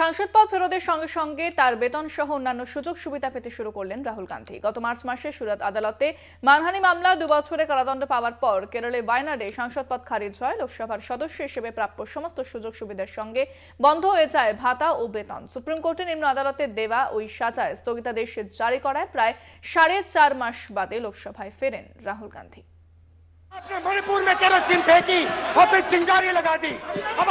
সাংসদ পদ ফেরতের সঙ্গে সঙ্গে তার বেতন সহ অন্যান্য সুযোগ সুবিধা পেতে শুরু করলেন রাহুল গান্ধী গত মার্চ মাসে সুরাত আদালতে মানহানি মামলা দুবছরে কারাদণ্ড পাওয়ার পর কেরলে বায়নাডে সাংসদ পদ খারিজ হয় লোকসভার সদস্য হিসেবে প্রাপ্য সমস্ত সুযোগ সুবিধার সঙ্গে বন্ধ হয়ে যায় ভাতা ও বেতন সুপ্রিম কোর্টে নিম্ন আদালতে দেওয়া ওই সাজায় স্থগিতাদেশ জারি করায় প্রায় সাড়ে চার মাস বাদে লোকসভায় ফেরেন রাহুল গান্ধী আপনি মণিপুর মে কেরোসিন फेंकी और फिर चिंगारी लगा दी अब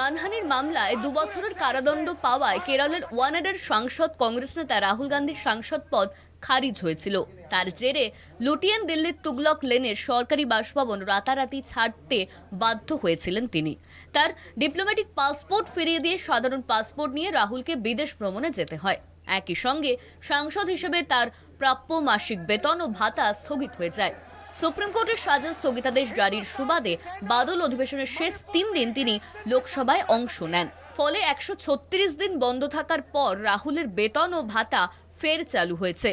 মানহানির মামলায় দু বছরের কারাদণ্ড পাওয়ায় কেরলের ওয়ানাডার সাংসদ কংগ্রেস নেতা রাহুল গান্ধীর সাংসদ পদ খারিজ হয়েছিল তার জেরে লুটিয়ান দিল্লির তুগলক লেনের সরকারি বাসভবন রাতারাতি ছাড়তে বাধ্য হয়েছিলেন তিনি তার ডিপ্লোম্যাটিক পাসপোর্ট ফিরিয়ে দিয়ে সাধারণ পাসপোর্ট নিয়ে রাহুলকে বিদেশ ভ্রমণে যেতে হয় একই সঙ্গে সাংসদ হিসেবে তার প্রাপ্য মাসিক বেতন ও ভাতা স্থগিত হয়ে যায় সুপ্রিম কোর্টের সাজা স্থগিতাদেশ জারির সুবাদে বাদল অধিবেশনের শেষ তিন দিন তিনি লোকসভায় অংশ নেন ফলে একশো দিন বন্ধ থাকার পর রাহুলের বেতন ও ভাতা ফের চালু হয়েছে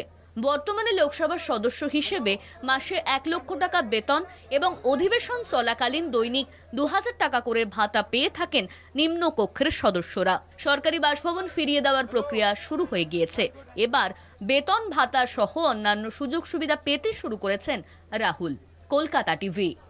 বর্তমানে লোকসভার সদস্য হিসেবে মাসে এক লক্ষ টাকা বেতন এবং অধিবেশন চলাকালীন দৈনিক দু টাকা করে ভাতা পেয়ে থাকেন নিম্ন কক্ষের সদস্যরা সরকারি বাসভবন ফিরিয়ে দেওয়ার প্রক্রিয়া শুরু হয়ে গিয়েছে এবার বেতন ভাতা সহ অন্যান্য সুযোগ সুবিধা পেতে শুরু করেছেন রাহুল কলকাতা টিভি